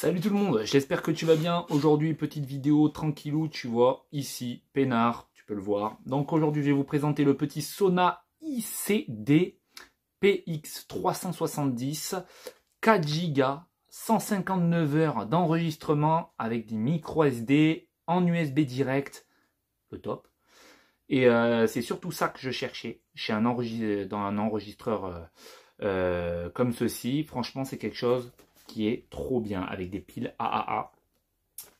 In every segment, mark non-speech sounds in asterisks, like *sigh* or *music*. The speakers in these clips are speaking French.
Salut tout le monde, j'espère que tu vas bien. Aujourd'hui, petite vidéo tranquillou, tu vois, ici, peinard, tu peux le voir. Donc aujourd'hui, je vais vous présenter le petit Sona ICD PX370, 4 Go, 159 heures d'enregistrement avec des micro SD en USB direct, le top. Et euh, c'est surtout ça que je cherchais chez un dans un enregistreur euh, euh, comme ceci. Franchement, c'est quelque chose qui est trop bien avec des piles AAA.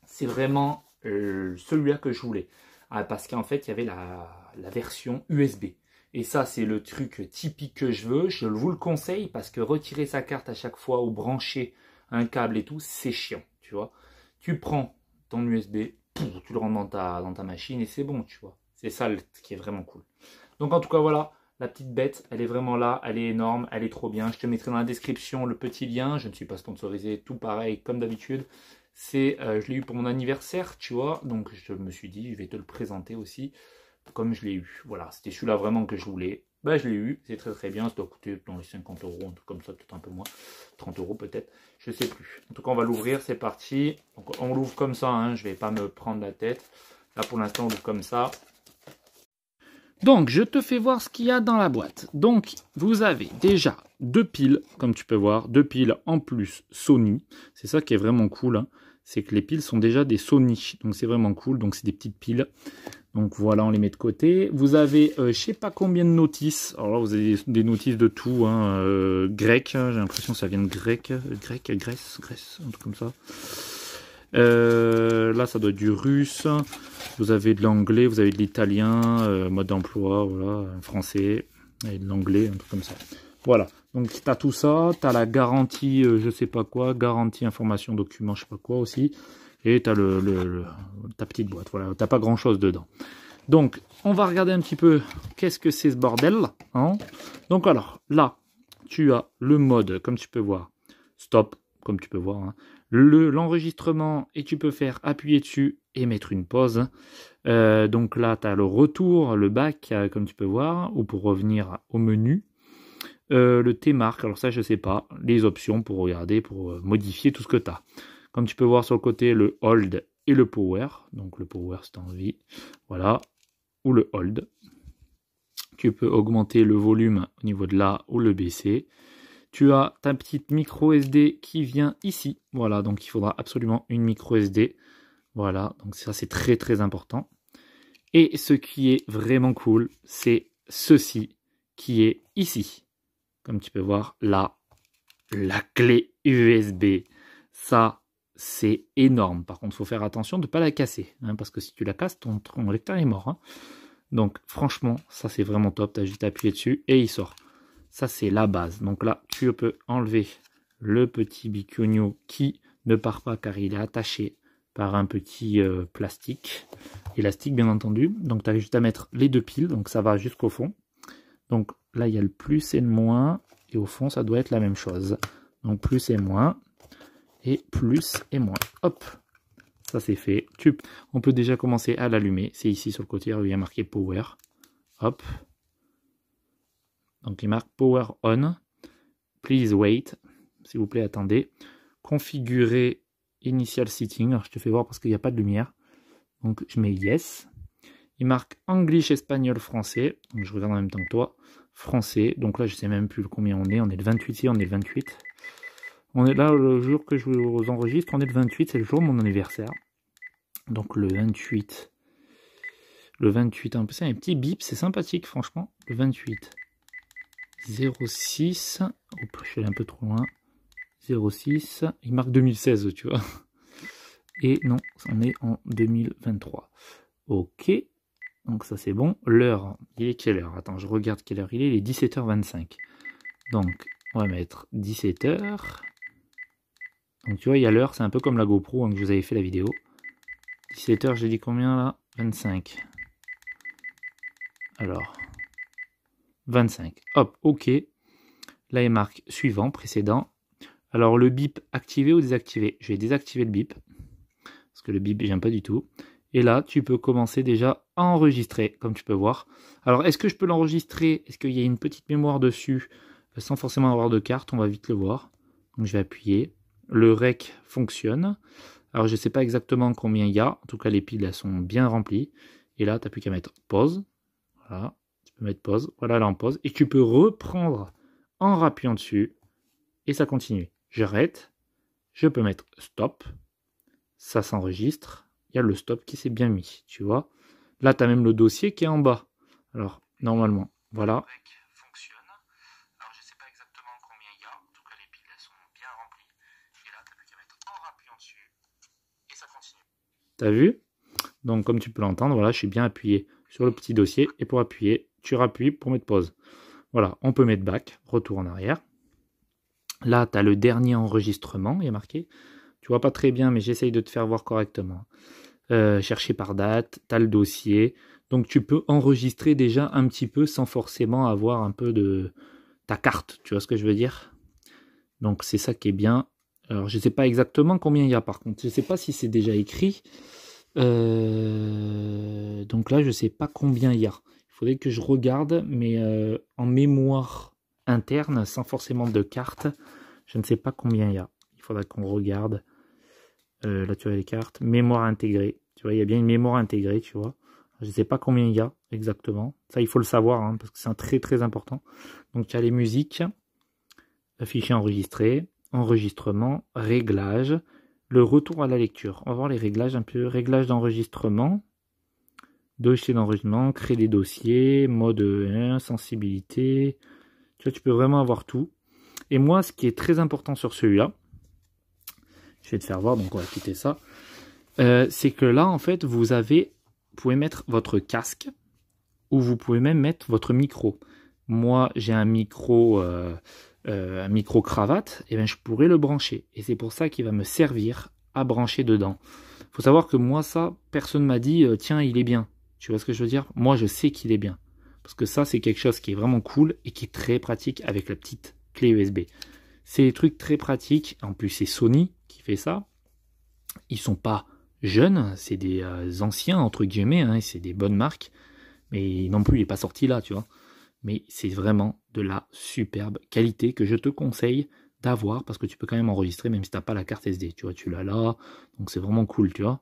C'est vraiment euh, celui-là que je voulais. Ah, parce qu'en fait, il y avait la, version USB. Et ça, c'est le truc typique que je veux. Je vous le conseille parce que retirer sa carte à chaque fois ou brancher un câble et tout, c'est chiant, tu vois. Tu prends ton USB, tu le rends dans ta, dans ta machine et c'est bon, tu vois. C'est ça qui est vraiment cool. Donc en tout cas, voilà, la petite bête, elle est vraiment là, elle est énorme, elle est trop bien. Je te mettrai dans la description le petit lien. Je ne suis pas sponsorisé, tout pareil comme d'habitude. C'est, euh, je l'ai eu pour mon anniversaire, tu vois. Donc je me suis dit, je vais te le présenter aussi comme je l'ai eu. Voilà, c'était celui-là vraiment que je voulais. Bah, je l'ai eu, c'est très très bien, ça doit coûter dans les 50 euros, un truc comme ça, peut-être un peu moins, 30 euros peut-être, je sais plus. En tout cas, on va l'ouvrir, c'est parti. on l'ouvre comme ça, hein. je vais pas me prendre la tête. Là, pour l'instant, on l'ouvre comme ça. Donc, je te fais voir ce qu'il y a dans la boîte. Donc, vous avez déjà deux piles, comme tu peux voir, deux piles en plus Sony. C'est ça qui est vraiment cool, hein. c'est que les piles sont déjà des Sony, donc c'est vraiment cool. Donc, c'est des petites piles. Donc voilà, on les met de côté. Vous avez, euh, je sais pas combien de notices. Alors là, vous avez des, notices de tout, hein, euh, grec. Hein. J'ai l'impression que ça vient de grec, grec, Grèce, Grèce, un truc comme ça. Euh, là, ça doit être du russe. Vous avez de l'anglais, vous avez de l'italien, euh, mode d'emploi, voilà, français, et de l'anglais, un truc comme ça. Voilà. Donc tu as tout ça, tu as la garantie euh, je sais pas quoi, garantie information document je sais pas quoi aussi, et tu as le, le, ta petite boîte, voilà, t'as pas grand chose dedans. Donc on va regarder un petit peu qu'est-ce que c'est ce bordel. Hein Donc alors là, tu as le mode, comme tu peux voir, stop, comme tu peux voir, hein, l'enregistrement et tu peux faire appuyer dessus et mettre une pause. Euh, donc là, tu as le retour, le bac euh, comme tu peux voir, ou pour revenir au menu. Euh, le T-marque, alors ça je sais pas, les options pour regarder, pour modifier tout ce que tu as. Comme tu peux voir sur le côté, le hold et le power. Donc le power c'est en vie Voilà. Ou le hold. Tu peux augmenter le volume au niveau de là ou le baisser. Tu as ta petite micro SD qui vient ici. Voilà, donc il faudra absolument une micro SD. Voilà, donc ça c'est très très important. Et ce qui est vraiment cool, c'est ceci qui est ici. Comme tu peux voir, là, la clé USB. Ça, c'est énorme. Par contre, il faut faire attention de ne pas la casser. Hein, parce que si tu la casses, ton, lecteur est mort. Hein. Donc franchement, ça c'est vraiment top. Tu as juste appuyé dessus et il sort. Ça, c'est la base. Donc là, tu peux enlever le petit bicugno qui ne part pas car il est attaché par un petit euh, plastique, élastique bien entendu. Donc tu as juste à mettre les deux piles, donc ça va jusqu'au fond. Donc là, il y a le plus et le moins, et au fond, ça doit être la même chose. Donc plus et moins, et plus et moins. Hop, ça c'est fait. Tu... On peut déjà commencer à l'allumer. C'est ici sur le côté, il y a marqué Power. Hop, donc il marque Power On, Please Wait, s'il vous plaît attendez, configurer Initial Sitting alors je te fais voir parce qu'il n'y a pas de lumière, donc je mets Yes, il marque English, Espagnol, Français, donc je regarde en même temps que toi, Français, donc là je ne sais même plus combien on est, on est le 28 ici, on est le 28, on est là le jour que je vous enregistre, on est le 28, c'est le jour de mon anniversaire, donc le 28, le 28, un petit bip, c'est sympathique franchement, le 28, 06. je suis allé un peu trop loin. 06. Il marque 2016, tu vois. Et non, on est en 2023. Ok. Donc ça c'est bon. L'heure, il est quelle heure Attends, je regarde quelle heure il est. Il est 17h25. Donc, on va mettre 17h. Donc tu vois, il y a l'heure, c'est un peu comme la GoPro hein, que je vous avais fait la vidéo. 17h, j'ai dit combien là 25. Alors, 25. Hop, OK. Là, il marque suivant, précédent. Alors, le bip activé ou désactivé Je vais désactiver le bip. Parce que le bip, j'aime pas du tout. Et là, tu peux commencer déjà à enregistrer, comme tu peux voir. Alors, est-ce que je peux l'enregistrer Est-ce qu'il y a une petite mémoire dessus euh, Sans forcément avoir de carte, on va vite le voir. Donc, je vais appuyer. Le rec fonctionne. Alors, je ne sais pas exactement combien il y a. En tout cas, les piles, sont bien remplies. Et là, tu n'as plus qu'à mettre pause. Voilà mettre pause. Voilà, là en pause. Et tu peux reprendre en rappuyant dessus. Et ça continue. J'arrête. Je peux mettre stop. Ça s'enregistre. Il y a le stop qui s'est bien mis. Tu vois Là, tu as même le dossier qui est en bas. Alors, normalement, voilà. tu T'as vu Donc comme tu peux l'entendre, voilà, je suis bien appuyé sur le petit dossier. Et pour appuyer, tu rappuies pour mettre pause. Voilà, on peut mettre back, retour en arrière. Là, tu as le dernier enregistrement, il est marqué. Tu vois pas très bien, mais j'essaye de te faire voir correctement. Euh, chercher par date, tu as le dossier. Donc tu peux enregistrer déjà un petit peu sans forcément avoir un peu de ta carte, tu vois ce que je veux dire Donc c'est ça qui est bien. Alors je ne sais pas exactement combien il y a par contre, je ne sais pas si c'est déjà écrit. Euh, donc là je ne sais pas combien il y a faudrait que je regarde, mais euh, en mémoire interne, sans forcément de carte, je ne sais pas combien il y a. Il faudra qu'on regarde. là, tu as les cartes. Mémoire intégrée. Tu vois, il y a bien une mémoire intégrée, tu vois. Je ne sais pas combien il y a exactement. Ça, il faut le savoir, hein, parce que c'est très très important. Donc, tu as les musiques, fichier enregistré, enregistrement, réglage, le retour à la lecture. On va voir les réglages un peu. réglages d'enregistrement, dossier d'enregistrement, créer des dossiers, mode 1, sensibilité. Tu vois, tu peux vraiment avoir tout. Et moi, ce qui est très important sur celui-là, je vais te faire voir, donc on va quitter ça. Euh, c'est que là, en fait, vous avez, vous pouvez mettre votre casque ou vous pouvez même mettre votre micro. Moi, j'ai un micro, euh, euh, un micro cravate, et eh bien je pourrais le brancher. Et c'est pour ça qu'il va me servir à brancher dedans. Faut savoir que moi, ça, personne m'a dit, tiens, il est bien. Tu vois ce que je veux dire Moi, je sais qu'il est bien. Parce que ça, c'est quelque chose qui est vraiment cool et qui est très pratique avec la petite clé USB. C'est des trucs très pratiques. En plus, c'est Sony qui fait ça. Ils sont pas jeunes, c'est des euh, anciens, entre guillemets, hein, c'est des bonnes marques. Mais non plus, il n'est pas sorti là, tu vois. Mais c'est vraiment de la superbe qualité que je te conseille d'avoir parce que tu peux quand même enregistrer même si tu n'as pas la carte SD, tu vois, tu l'as là, donc c'est vraiment cool, tu vois.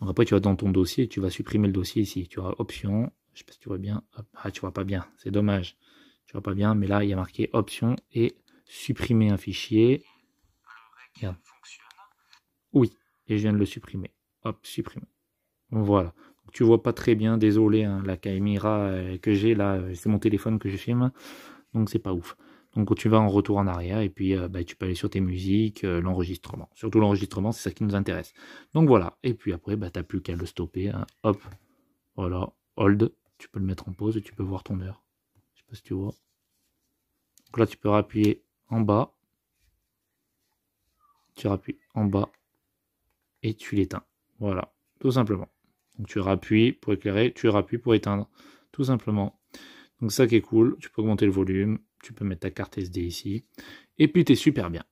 Donc après, tu vas dans ton dossier, tu vas supprimer le dossier ici. Tu auras option, je sais pas si tu vois bien. Ah, ah tu vois pas bien, c'est dommage. Tu vois pas bien, mais là, il y a marqué option et supprimer un fichier. Oui, et je viens de le supprimer. Hop, supprimer. Voilà. tu vois pas très bien, désolé, hein, la caméra euh, que j'ai là, euh, c'est mon téléphone que je filme, donc c'est pas ouf. Donc tu vas en retour en arrière et puis euh, bah, tu peux aller sur tes musiques, euh, l'enregistrement. Surtout l'enregistrement, c'est ça qui nous intéresse. Donc voilà, et puis après, bah, tu n'as plus qu'à le stopper. Hein. Hop, voilà, hold, tu peux le mettre en pause et tu peux voir ton heure. Je sais pas si tu vois. Donc là, tu peux appuyer en bas. Tu rappuies en bas et tu l'éteins. Voilà, tout simplement. Donc tu rappuies pour éclairer, tu rappuies pour éteindre, tout simplement. Donc ça qui est cool, tu peux augmenter le volume, tu peux mettre ta carte SD ici. Et puis, tu es super bien.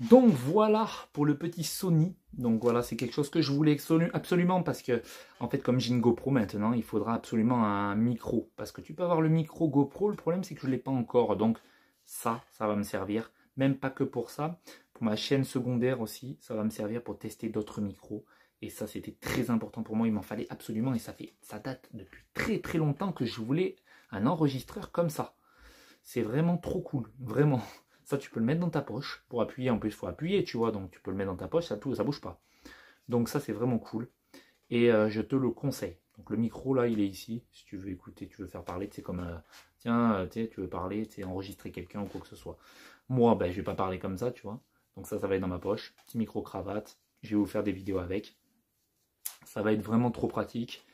Donc voilà pour le petit Sony. Donc voilà, c'est quelque chose que je voulais absolument parce que, en fait, comme j'ai une GoPro maintenant, il faudra absolument un micro. Parce que tu peux avoir le micro GoPro, le problème c'est que je ne l'ai pas encore. Donc ça, ça va me servir. Même pas que pour ça, pour ma chaîne secondaire aussi, ça va me servir pour tester d'autres micros. Et ça, c'était très important pour moi, il m'en fallait absolument. Et ça, fait, ça date depuis très très longtemps que je voulais un enregistreur comme ça. C'est vraiment trop cool, vraiment. *laughs* Ça, tu peux le mettre dans ta poche. Pour appuyer, en plus, il faut appuyer, tu vois. Donc, tu peux le mettre dans ta poche, ça ne ça bouge pas. Donc, ça, c'est vraiment cool. Et euh, je te le conseille. Donc, le micro, là, il est ici. Si tu veux écouter, tu veux faire parler, c'est comme... Euh, tiens, euh, tu veux parler, tu enregistrer quelqu'un ou quoi que ce soit. Moi, ben, je vais pas parler comme ça, tu vois. Donc, ça, ça va être dans ma poche. Petit micro-cravate. Je vais vous faire des vidéos avec. Ça va être vraiment trop pratique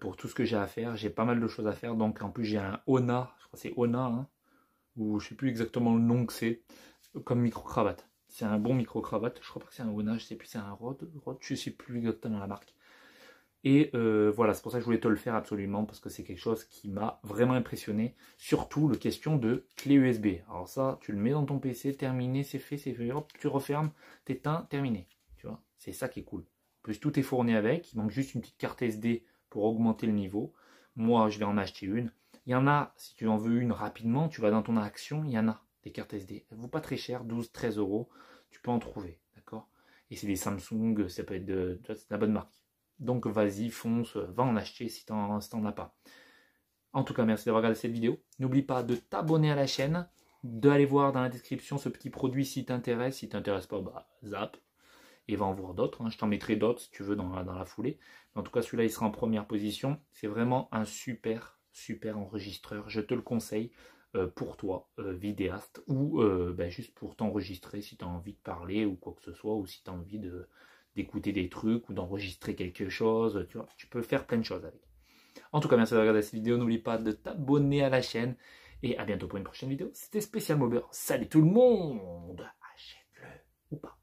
pour tout ce que j'ai à faire. J'ai pas mal de choses à faire. Donc, en plus, j'ai un Ona. Je crois que c'est Ona, hein ou je sais plus exactement le nom que c'est, comme micro-cravate. C'est un bon micro-cravate, je crois que c'est un bon je sais plus, c'est un Rod, Rod, je sais plus exactement la marque. Et euh, voilà, c'est pour ça que je voulais te le faire absolument, parce que c'est quelque chose qui m'a vraiment impressionné. Surtout le question de clé USB. Alors ça, tu le mets dans ton PC, terminé, c'est fait, c'est fait, hop, tu refermes, t'éteins, terminé. Tu vois, c'est ça qui est cool. En plus, tout est fourni avec, il manque juste une petite carte SD pour augmenter le niveau. Moi, je vais en acheter une. Il y en a, si tu en veux une rapidement, tu vas dans ton action, il y en a des cartes SD. Elles ne vaut pas très cher, 12, 13 euros, tu peux en trouver, d'accord Et c'est des Samsung, ça peut être de, la bonne marque. Donc vas-y, fonce, va en acheter si tu si as pas. En tout cas, merci d'avoir regardé cette vidéo. N'oublie pas de t'abonner à la chaîne, d'aller voir dans la description ce petit produit si t'intéresse. Si t'intéresse pas, bah zap. Et va en voir d'autres. Hein. Je t'en mettrai d'autres si tu veux dans la, foulée. en tout cas, celui-là, il sera en première position. C'est vraiment un super super enregistreur, je te le conseille euh, pour toi, euh, vidéaste, ou euh, ben, juste pour t'enregistrer si tu as envie de parler ou quoi que ce soit, ou si tu as envie d'écouter des trucs ou d'enregistrer quelque chose, tu vois, tu peux faire plein de choses avec. En tout cas, merci d'avoir regardé cette vidéo, n'oublie pas de t'abonner à la chaîne et à bientôt pour une prochaine vidéo. C'était Spécial Mobber, salut tout le monde, achète-le ou pas.